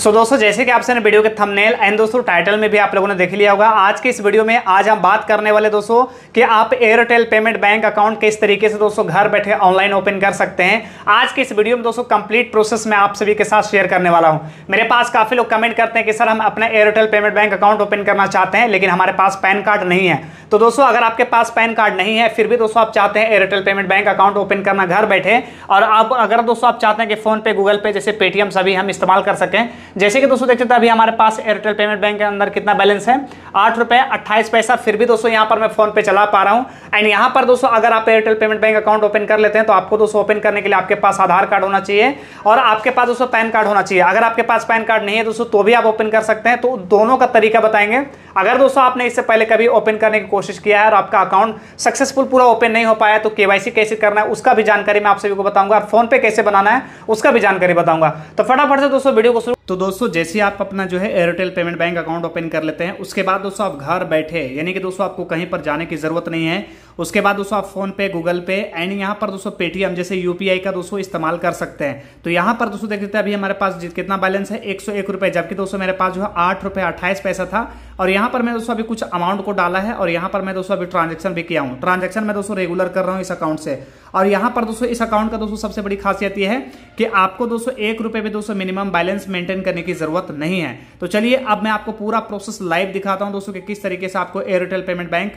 सो दोस्तों जैसे कि आपसे वीडियो के थंबनेल एंड दोस्तों टाइटल में भी आप लोगों ने देख लिया होगा आज के इस वीडियो में आज हम बात करने वाले दोस्तों कि आप एयरटेल पेमेंट बैंक अकाउंट किस तरीके से दोस्तों घर बैठे ऑनलाइन ओपन कर सकते हैं आज के इस वीडियो में दोस्तों कंप्लीट प्रोसेस मैं आप सभी के साथ शेयर करने वाला हूँ मेरे पास काफ़ी लोग कमेंट करते हैं कि सर हम अपना Airtel payment bank account open करना चाहते हैं लेकिन हमारे पास पैन कार्ड नहीं है तो दोस्तों अगर आपके पास पैन कार्ड नहीं है फिर भी दोस्तों आप चाहते हैं Airtel payment bank account open करना घर बैठे और आप अगर दोस्तों आप चाहते हैं कि फोन पे गूगल पे जैसे पेटीएम सभी हम इस्तेमाल कर सकें जैसे कि दोस्तों देखते अभी हमारे पास एयरटेल पेमेंट बैंक के अंदर कितना बैलेंस है आठ रुपए अट्ठाईस पैसा फिर भी दोस्तों यहाँ पर मैं फोन पे चला पा रहा हूँ एंड यहाँ पर दोस्तों अगर आप Airtel payment bank account open कर लेते हैं तो आपको दोस्तों ओपन करने के लिए आपके पास आधार कार्ड होना चाहिए और आपके पास दोस्तों पैन कार्ड होना चाहिए अगर आपके पास पैन कार्ड नहीं है दोस्तों तो भी आप ओपन कर सकते हैं तो दोनों का तरीका बताएंगे अगर दोस्तों आपने इससे पहले कभी ओपन करने की कोशिश किया है और आपका अकाउंट सक्सेसफुल पूरा ओपन नहीं हो पाया तो केवाईसी कैसे करना है उसका भी जानकारी मैं आप सभी को बताऊंगा और फोन पे कैसे बनाना है उसका भी जानकारी बताऊंगा तो फटाफट से दोस्तों वीडियो को शुरू तो दोस्तों जैसे आप अपना जो है Airtel payment bank account open कर लेते हैं उसके बाद दोस्तों आप घर बैठे यानी कि दोस्तों आपको कहीं पर जाने की जरूरत नहीं है उसके बाद दोस्तों आप फोन पे गूगल पे एंड यहाँ पर दोस्तों पेटीएम जैसे यूपीआई का दोस्तों इस्तेमाल कर सकते हैं तो यहाँ पर दोस्तों देख लेते हैं अभी हमारे पास कितना बैलेंस है एक सौ एक रुपए जबकि दोस्तों मेरे पास जो है आठ रुपए अट्ठाईस पैसा था और यहाँ पर मैं दोस्तों अभी कुछ अमाउंट को डाला है और यहाँ पर मैं दोस्तों अभी ट्रांजेक्शन भी किया हूँ ट्रांजेक्शन मैं दोस्तों रेगुलर कर रहा हूँ इस अकाउंट से और यहाँ पर दोस्तों इस अकाउंट का दोस्तों सबसे बड़ी खासियत यह है कि आपको दोस्तों एक रुपए भी दोस्तों मिनिमम बैलेंस मेंटेन एक्सप्लेन करने की जरूरत नहीं है तो चलिए अब मैं आपको पूरा प्रोसेस लाइव दिखाता हूं दोस्तों कि किस तरीके से आपको Airtel payment bank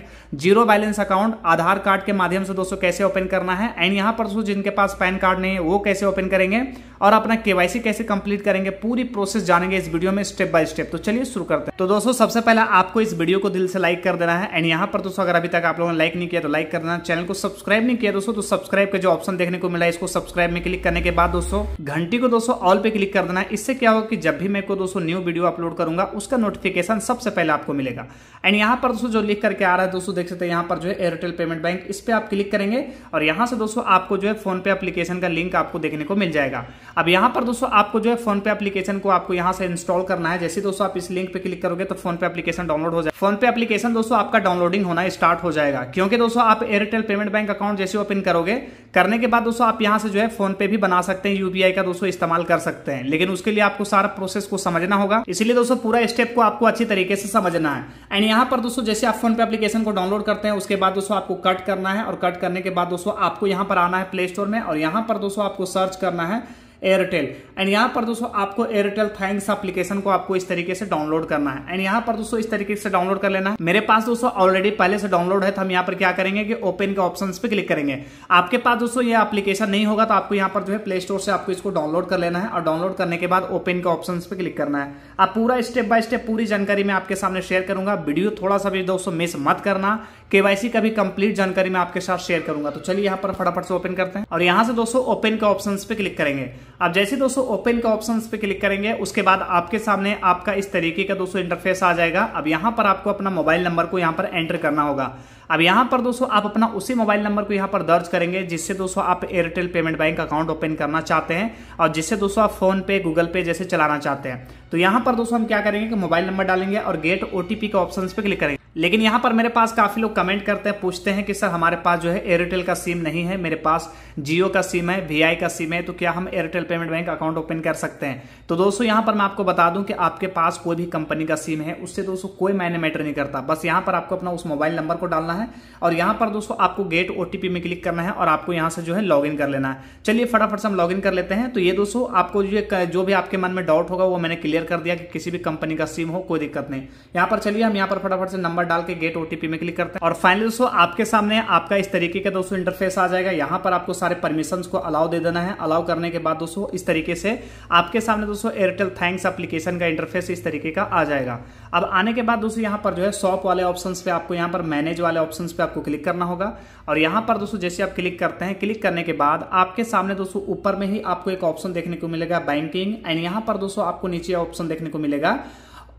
zero balance account Aadhaar card के माध्यम से दोस्तों कैसे ओपन करना है एंड यहां पर दोस्तों जिनके पास पैन कार्ड नहीं है वो कैसे ओपन करेंगे और अपना केवाईसी कैसे कंप्लीट करेंगे पूरी प्रोसेस जानेंगे इस वीडियो में स्टेप बाय स्टेप तो चलिए शुरू करते हैं तो दोस्तों सबसे पहले आपको इस वीडियो को दिल से लाइक कर देना है एंड यहाँ पर दोस्तों अगर अभी तक आप लोगों ने लाइक नहीं किया तो लाइक कर देना चैनल को सब्सक्राइब नहीं किया दोस्तों तो सब्सक्राइब का जो ऑप्शन देखने को मिला इसको सब्सक्राइब में क्लिक करने के बाद दोस्तों घंटी को दोस्तों ऑल पे क्लिक कर देना इससे क्या होगा कि जब भी मैं को दोस्तों न्यू वीडियो अपलोड करूंगा उसका नोटिफिकेशन सबसे पहले आपको मिलेगा एंड यहाँ पर दोस्तों जो लिख करके आ रहा है दोस्तों देख सकते हैं यहाँ पर जो है एयरटेल पेमेंट बैंक इस पर आप क्लिक करेंगे और यहाँ से दोस्तों आपको जो है फोन पे एप्लीकेशन का लिंक आपको देखने को मिल जाएगा अब यहाँ पर दोस्तों आपको जो है फोन पे एप्लीकेशन को आपको यहाँ से इंस्टॉल करना है जैसे दोस्तों आप इस लिंक पे क्लिक करोगे तो फोन पे एप्लीकेशन डाउनलोड हो जाए फोन पे एप्लीकेशन दोस्तों आपका डाउनलोडिंग होना स्टार्ट हो जाएगा क्योंकि दोस्तों आप एयरटेल पेमेंट बैंक अकाउंट जैसे ओपन करोगे करने के बाद दोस्तों आप यहाँ से जो है फोन पे भी बना सकते हैं यूपीआई का दोस्तों इस्तेमाल कर सकते हैं लेकिन उसके लिए आपको सारा प्रोसेस को समझना होगा इसलिए दोस्तों पूरा स्टेप को आपको अच्छी तरीके से समझना है एंड यहाँ पर दोस्तों जैसे आप फोन पे एप्लीकेशन को डाउनलोड करते हैं उसके बाद दोस्तों आपको कट करना है और कट करने के बाद दोस्तों आपको यहाँ पर आना है प्ले स्टोर में और यहाँ पर दोस्तों आपको सर्च करना है एयरटेल एंड यहां पर दोस्तों आपको एयरटेल थैंक्स एप्लीकेशन को आपको इस तरीके से डाउनलोड करना है एंड यहां पर दोस्तों इस तरीके से डाउनलोड कर लेना है मेरे पास दोस्तों ऑलरेडी पहले से डाउनलोड है तो हम यहां पर क्या करेंगे कि ओपन के ऑप्शन पे क्लिक करेंगे आपके पास दोस्तों ये एप्लीकेशन नहीं होगा तो आपको यहाँ पर जो है प्ले स्टोर से आपको इसको डाउनलोड कर लेना है और डाउनलोड करने के बाद ओपन के ऑप्शन पे क्लिक करना है आप पूरा स्टेप बाय स्टेप पूरी जानकारी मैं आपके सामने शेयर करूंगा वीडियो थोड़ा सा भी दोस्तों मिस मत करना केवाईसी का भी कंप्लीट जानकारी मैं आपके साथ शेयर करूंगा तो चलिए यहाँ पर फटाफट से ओपन करते हैं और यहाँ से दोस्तों ओपन का ऑप्शन पे क्लिक करेंगे अब जैसे दोस्तों ओपन का ऑप्शन पे क्लिक करेंगे उसके बाद आपके सामने आपका इस तरीके का दोस्तों इंटरफेस आ जाएगा अब यहाँ पर आपको अपना मोबाइल नंबर को यहाँ पर एंटर करना होगा अब यहाँ पर दोस्तों आप अपना उसी मोबाइल नंबर को यहाँ पर दर्ज करेंगे जिससे दोस्तों आप Airtel payment bank account open करना चाहते हैं और जिससे दोस्तों आप फोन पे गूगल पे जैसे चलाना चाहते हैं तो यहाँ पर दोस्तों हम क्या करेंगे कि मोबाइल नंबर डालेंगे और गेट ओटीपी का ऑप्शन पे क्लिक करेंगे लेकिन यहां पर मेरे पास काफ़ी लोग कमेंट करते हैं पूछते हैं कि सर हमारे पास जो है एयरटेल का सिम नहीं है मेरे पास जियो का सिम है वीआई का सिम है तो क्या हम Airtel payment bank account open कर सकते हैं तो दोस्तों यहां पर मैं आपको बता दूं कि आपके पास कोई भी कंपनी का सिम है उससे दोस्तों कोई मैंने मैटर नहीं करता बस यहां पर आपको अपना उस मोबाइल नंबर को डालना है और यहां पर दोस्तों आपको गेट ओटीपी में क्लिक करना है और आपको यहां से जो है लॉग कर लेना है चलिए फटाफट से हम लॉग कर लेते हैं तो ये दोस्तों आपको जो जो भी आपके मन में डाउट होगा वो मैंने क्लियर कर दिया कि किसी भी कंपनी का सिम हो कोई दिक्कत नहीं यहां पर चलिए हम यहाँ पर फटाफट से नंबर नंबर डाल के गेट ओटीपी में क्लिक करते हैं और फाइनली दोस्तों आपके सामने आपका इस तरीके का दोस्तों इंटरफेस आ जाएगा यहां पर आपको सारे परमिशन को अलाउ दे देना है अलाउ करने के बाद दोस्तों इस तरीके से आपके सामने दोस्तों एयरटेल थैंक्स एप्लीकेशन का इंटरफेस इस तरीके का आ जाएगा अब आने के बाद दोस्तों यहां पर जो है शॉप वाले ऑप्शन पे आपको यहां पर मैनेज वाले ऑप्शन पे आपको क्लिक करना होगा और यहां पर दोस्तों जैसे आप क्लिक करते हैं क्लिक करने के बाद आपके सामने दोस्तों ऊपर में ही आपको एक ऑप्शन देखने को मिलेगा बैंकिंग एंड यहां पर दोस्तों आपको नीचे ऑप्शन देखने को मिलेगा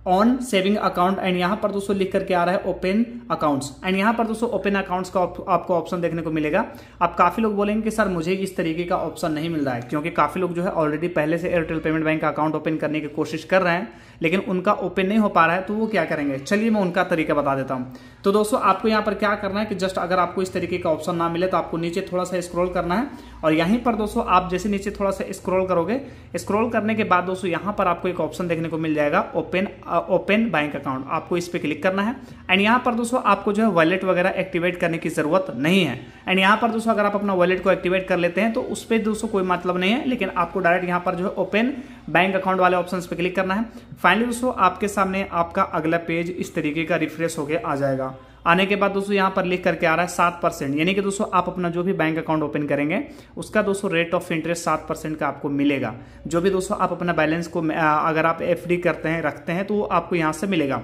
ऑन सेविंग अकाउंट एंड यहां पर दोस्तों लिख करके आ रहा है ओपन अकाउंट्स एंड यहां पर दोस्तों ओपन अकाउंट्स का आपको ऑप्शन देखने को मिलेगा अब काफी लोग बोलेंगे कि सर मुझे इस तरीके का ऑप्शन नहीं मिल रहा है क्योंकि काफी लोग जो है ऑलरेडी पहले से एयरटेल पेमेंट बैंक का अकाउंट ओपन करने की कोशिश कर रहे हैं लेकिन उनका ओपन नहीं हो पा रहा है तो वो क्या करेंगे चलिए मैं उनका तरीका बता देता हूं तो दोस्तों आपको यहां पर क्या करना है कि जस्ट अगर आपको इस तरीके का ऑप्शन ना मिले तो आपको नीचे थोड़ा सा स्क्रॉल करना है और यहीं पर दोस्तों आप जैसे नीचे थोड़ा सा स्क्रॉल करोगे स्क्रॉल करने के बाद दोस्तों यहां पर आपको एक ऑप्शन देखने को मिल जाएगा ओपन ओपन बैंक अकाउंट आपको इस पर क्लिक करना है एंड यहाँ पर दोस्तों आपको जो है वॉलेट वगैरह एक्टिवेट करने की ज़रूरत नहीं है एंड यहाँ पर दोस्तों अगर आप अपना वॉलेट को एक्टिवेट कर लेते हैं तो उस पर दोस्तों कोई मतलब नहीं है लेकिन आपको डायरेक्ट यहाँ पर जो है ओपन बैंक अकाउंट वाले ऑप्शन पर क्लिक करना है फाइनली दोस्तों आपके सामने आपका अगला पेज इस तरीके का रिफ्रेश होकर आ जाएगा आने के बाद दोस्तों यहां पर लिख करके आ रहा है सात परसेंट यानी कि दोस्तों आप अपना जो भी बैंक अकाउंट ओपन करेंगे उसका दोस्तों रेट ऑफ इंटरेस्ट सात परसेंट का आपको मिलेगा जो भी दोस्तों आप अपना बैलेंस को अगर आप एफ करते हैं रखते हैं तो आपको यहां से मिलेगा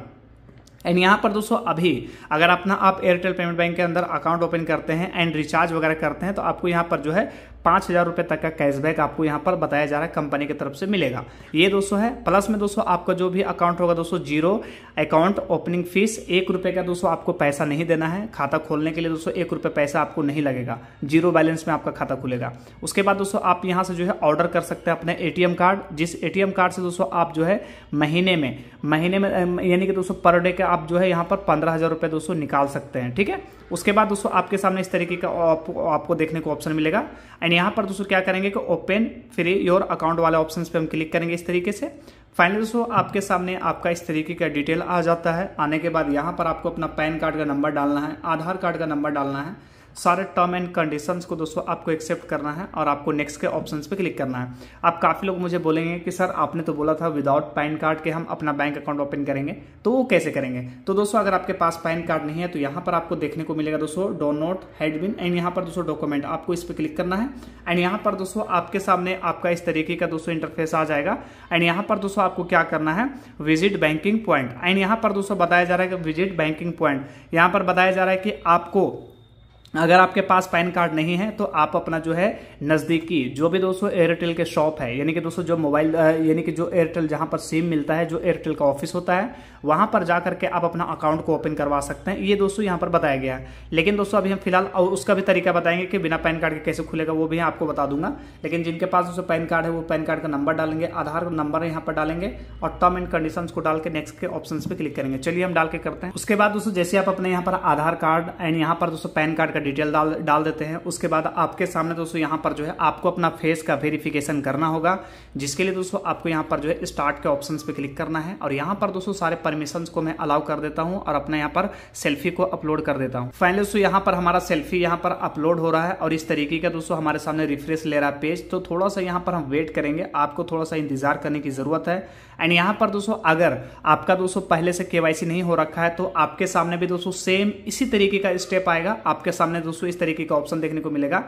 एंड यहाँ पर दोस्तों अभी अगर अपना आप एयरटेल पेमेंट बैंक के अंदर अकाउंट ओपन करते हैं एंड रिचार्ज वगैरह करते हैं तो आपको यहाँ पर जो है पाँच हज़ार रुपये तक का कैशबैक आपको यहाँ पर बताया जा रहा है कंपनी की तरफ से मिलेगा ये दोस्तों है प्लस में दोस्तों आपका जो भी अकाउंट होगा दोस्तों जीरो अकाउंट ओपनिंग फीस एक रुपये का दोस्तों आपको पैसा नहीं देना है खाता खोलने के लिए दोस्तों एक रुपये पैसा आपको नहीं लगेगा जीरो बैलेंस में आपका खाता खुलेगा उसके बाद दोस्तों आप यहाँ से जो है ऑर्डर कर सकते हैं अपने ए कार्ड जिस ए कार्ड से दोस्तों आप जो है महीने में महीने में यानी कि दोस्तों पर डे का आप जो है यहाँ पर पंद्रह हज़ार दोस्तों निकाल सकते हैं ठीक है उसके बाद दोस्तों आपके सामने इस तरीके का आपको देखने को ऑप्शन मिलेगा एंड यहाँ पर दोस्तों क्या करेंगे कि ओपन फ्री योर अकाउंट वाले ऑप्शन पे हम क्लिक करेंगे इस तरीके से फाइनली दोस्तों आपके सामने आपका इस तरीके का डिटेल आ जाता है आने के बाद यहाँ पर आपको अपना पैन कार्ड का नंबर डालना है आधार कार्ड का नंबर डालना है सारे टर्म एंड कंडीशंस को दोस्तों आपको एक्सेप्ट करना है और आपको नेक्स्ट के ऑप्शंस पे क्लिक करना है आप काफ़ी लोग मुझे बोलेंगे कि सर आपने तो बोला था विदाउट पैन कार्ड के हम अपना बैंक अकाउंट ओपन करेंगे तो वो कैसे करेंगे तो दोस्तों अगर आपके पास पैन कार्ड नहीं है तो यहां पर आपको देखने को मिलेगा दोस्तों डोनोट हेडबिन एंड यहां पर दोस्तों डॉक्यूमेंट आपको इस पर क्लिक करना है एंड यहां पर दोस्तों आपके सामने आपका इस तरीके का दोस्तों इंटरफेस आ जाएगा एंड यहां पर दोस्तों आपको क्या करना है विजिट बैंकिंग पॉइंट एंड यहां पर दोस्तों बताया जा रहा है कि विजिट बैंकिंग पॉइंट यहां पर बताया जा रहा है कि आपको अगर आपके पास पैन कार्ड नहीं है तो आप अपना जो है नज़दीकी जो भी दोस्तों एयरटेल के शॉप है यानी कि दोस्तों जो मोबाइल यानी कि जो एयरटेल जहां पर सिम मिलता है जो एयरटेल का ऑफिस होता है वहां पर जा करके आप अपना अकाउंट को ओपन करवा सकते हैं ये दोस्तों यहां पर बताया गया है लेकिन दोस्तों अभी हम फिलहाल उसका भी तरीका बताएंगे कि बिना पैन कार्ड के कैसे खुलेगा वो भी आपको बता दूंगा लेकिन जिनके पास दोस्तों पैन कार्ड है वो पैन कार्ड का नंबर डालेंगे आधार नंबर यहाँ पर डालेंगे और टर्म एंड कंडीशन को डाल के नेक्स्ट के ऑप्शन पर क्लिक करेंगे चलिए हम डाल के करते हैं उसके बाद दोस्तों जैसे आप अपने यहाँ पर आधार कार्ड एंड यहाँ पर दोस्तों पैन कार्ड का डिटेल डाल डाल देते हैं उसके बाद आपके सामने दोस्तों यहाँ पर जो है आपको अपना फेस का वेरिफिकेशन करना होगा जिसके लिए दोस्तों आपको यहाँ पर जो है स्टार्ट के ऑप्शन पर क्लिक करना है और यहाँ पर दोस्तों सारे परमिशन को मैं अलाउ कर देता हूँ और अपने यहाँ पर सेल्फी को अपलोड कर देता हूँ फाइनली दोस्तों यहाँ पर हमारा सेल्फी यहाँ पर अपलोड हो रहा है और इस तरीके का दोस्तों हमारे सामने रिफ्रेश ले रहा है पेज तो थोड़ा सा यहाँ पर हम वेट करेंगे आपको थोड़ा सा इंतजार करने की जरूरत है एंड यहाँ पर दोस्तों अगर आपका दोस्तों पहले से केवाईसी नहीं हो रखा है तो आपके सामने भी दोस्तों सेम इसी तरीके का स्टेप आएगा आपके सामने सामने दोस्तों इस तरीके का ऑप्शन देखने को मिलेगा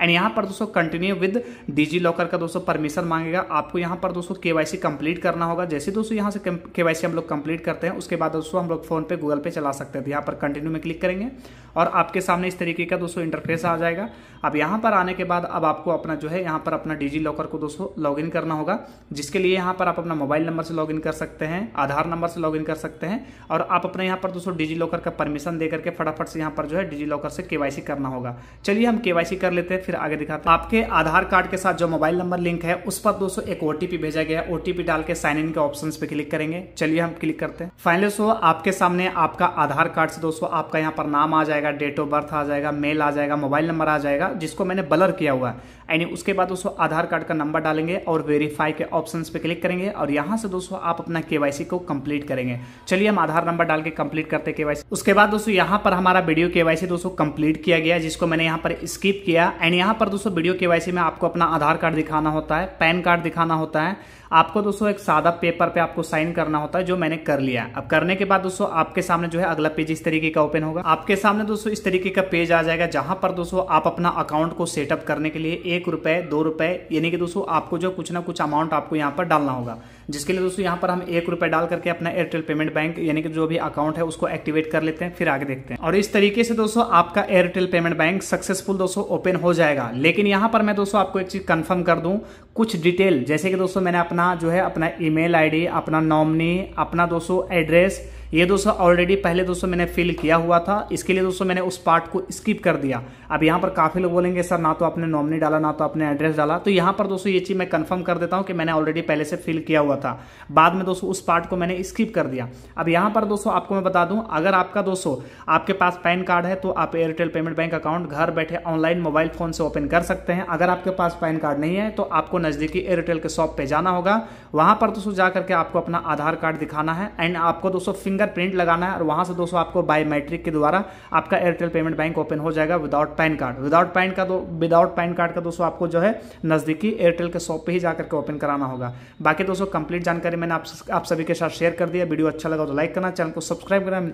एंड यहाँ पर दोस्तों कंटिन्यू विद डिजी लॉकर का दोस्तों परमिशन मांगेगा आपको यहाँ पर दोस्तों के कंप्लीट करना होगा जैसे दोस्तों यहाँ से के हम लोग कंप्लीट करते हैं उसके बाद दोस्तों हम लोग फोन पे गूगल पे चला सकते हैं तो यहाँ पर कंटिन्यू में क्लिक करेंगे और आपके सामने इस तरीके का दोस्तों इंटरफेस आ जाएगा अब यहाँ पर आने के बाद अब आपको अपना जो है यहाँ पर अपना डिजी लॉकर को दोस्तों इन करना होगा जिसके लिए यहाँ पर आप अपना मोबाइल नंबर से इन कर सकते हैं आधार नंबर से इन कर सकते हैं और आप अपने यहाँ पर दोस्तों डिजी लॉकर का परमिशन दे करके फटाफट से यहाँ पर जो है डिजी लॉकर से सी करना होगा चलिए हम सी कर लेते हैं फिर आगे दिखाते हैं आपके आधार कार्ड के साथ जो मोबाइल नंबर लिंक है उस पर दोस्तों एक ओटीपी भेजा गया ओटीपी डाल के साइन इन के ऑप्शन पे क्लिक करेंगे चलिए हम क्लिक करते हैं फाइनली दोस्तों आपके सामने आपका आधार कार्ड से दोस्तों आपका यहाँ पर नाम आ जाएगा डेट ऑफ बर्थ आ जाएगा मेल आ जाएगा मोबाइल नंबर आ जाएगा जिसको मैंने बलर किया हुआ है यानी उसके बाद दोस्तों आधार कार्ड का नंबर डालेंगे और वेरीफाई के ऑप्शन पे क्लिक करेंगे और यहाँ से दोस्तों आप अपना केवाईसी को कंप्लीट करेंगे चलिए हम आधार नंबर डाल के कंप्लीट करते हैं केवाईसी उसके बाद दोस्तों यहाँ पर हमारा वीडियो केवाईसी दोस्तों कंप्लीट किया गया जिसको मैंने यहाँ पर स्किप किया एंड एंड यहाँ पर दोस्तों वीडियो के में आपको अपना आधार कार्ड दिखाना होता है पैन कार्ड दिखाना होता है आपको दोस्तों एक सादा पेपर पे आपको साइन करना होता है जो मैंने कर लिया अब करने के बाद दोस्तों आपके सामने जो है अगला पेज इस तरीके का ओपन होगा आपके सामने दोस्तों इस तरीके का पेज आ जाएगा जहां पर दोस्तों आप अपना अकाउंट को सेटअप करने के लिए एक रुपए दो रुपए यानी कि दोस्तों आपको जो कुछ ना कुछ अमाउंट आपको यहाँ पर डालना होगा जिसके लिए दोस्तों यहाँ पर हम एक रुपए डाल करके अपना एयरटेल पेमेंट बैंक यानी कि जो भी अकाउंट है उसको एक्टिवेट कर लेते हैं फिर आगे देखते हैं और इस तरीके से दोस्तों आपका एयरटेल पेमेंट बैंक सक्सेसफुल दोस्तों ओपन हो जाएगा लेकिन यहाँ पर मैं दोस्तों आपको एक चीज कन्फर्म कर दूं कुछ डिटेल जैसे कि दोस्तों मैंने अपना अपना जो है अपना ईमेल आईडी अपना नॉमनी अपना दोस्तों एड्रेस ये दोस्तों ऑलरेडी पहले दोस्तों मैंने फिल किया हुआ था इसके लिए दोस्तों मैंने उस पार्ट को स्किप कर दिया अब यहाँ पर काफ़ी लोग बोलेंगे सर ना तो आपने नॉमिनी डाला ना तो आपने एड्रेस डाला तो यहाँ पर दोस्तों ये चीज़ मैं कन्फर्म कर देता हूँ कि मैंने ऑलरेडी पहले से फिल किया हुआ था बाद में दोस्तों उस पार्ट को मैंने स्किप कर दिया अब यहाँ पर दोस्तों आपको मैं बता दूँ अगर आपका दोस्तों आपके पास पैन कार्ड है तो आप एयरटेल पेमेंट बैंक अकाउंट घर बैठे ऑनलाइन मोबाइल फ़ोन से ओपन कर सकते हैं अगर आपके पास पैन कार्ड नहीं है तो आपको नज़दीकी एयरटेल के शॉप पर जाना होगा वहाँ पर दोस्तों जा करके आपको अपना आधार कार्ड दिखाना है एंड आपको दोस्तों फिंगर फिंगर प्रिंट लगाना है और वहाँ से दोस्तों आपको बायोमेट्रिक के द्वारा आपका एयरटेल पेमेंट बैंक ओपन हो जाएगा without PAN card without PAN का तो विदाउट पैन कार्ड का दोस्तों आपको जो है नज़दीकी एयरटेल के शॉप पर ही जाकर के ओपन कराना होगा बाकी दोस्तों कंप्लीट जानकारी मैंने आप, आप सभी के साथ शेयर कर दिया वीडियो अच्छा लगा तो लाइक करना चैनल को सब्सक्राइब करना